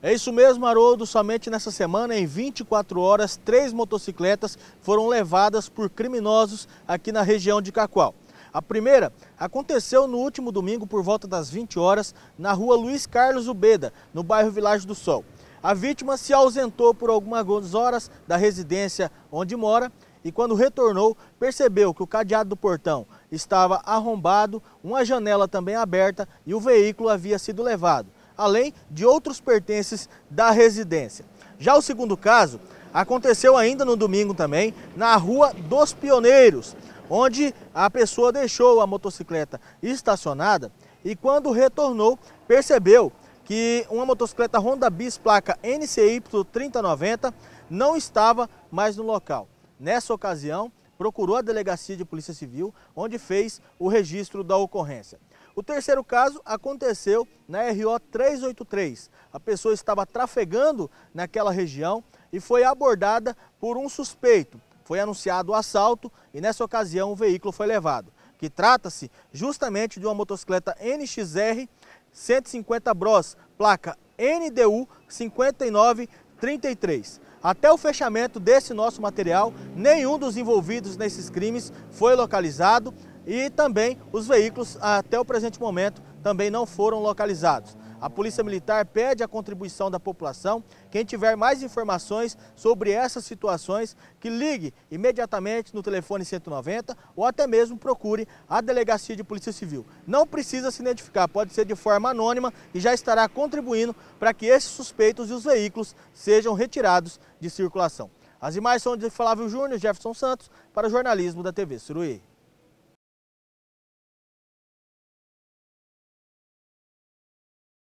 É isso mesmo, Haroldo. Somente nessa semana, em 24 horas, três motocicletas foram levadas por criminosos aqui na região de Cacoal. A primeira aconteceu no último domingo, por volta das 20 horas, na rua Luiz Carlos Ubeda, no bairro Vilagem do Sol. A vítima se ausentou por algumas horas da residência onde mora e, quando retornou, percebeu que o cadeado do portão estava arrombado, uma janela também aberta e o veículo havia sido levado além de outros pertences da residência. Já o segundo caso aconteceu ainda no domingo também, na Rua dos Pioneiros, onde a pessoa deixou a motocicleta estacionada e quando retornou, percebeu que uma motocicleta Honda Bis placa NCY 3090 não estava mais no local. Nessa ocasião, procurou a delegacia de polícia civil, onde fez o registro da ocorrência. O terceiro caso aconteceu na RO 383. A pessoa estava trafegando naquela região e foi abordada por um suspeito. Foi anunciado o assalto e nessa ocasião o veículo foi levado, que trata-se justamente de uma motocicleta NXR 150 Bros, placa NDU 5933. Até o fechamento desse nosso material, nenhum dos envolvidos nesses crimes foi localizado e também os veículos, até o presente momento, também não foram localizados. A Polícia Militar pede a contribuição da população. Quem tiver mais informações sobre essas situações, que ligue imediatamente no telefone 190 ou até mesmo procure a Delegacia de Polícia Civil. Não precisa se identificar, pode ser de forma anônima e já estará contribuindo para que esses suspeitos e os veículos sejam retirados de circulação. As imagens são de Flávio Júnior, Jefferson Santos, para o jornalismo da TV Suruí.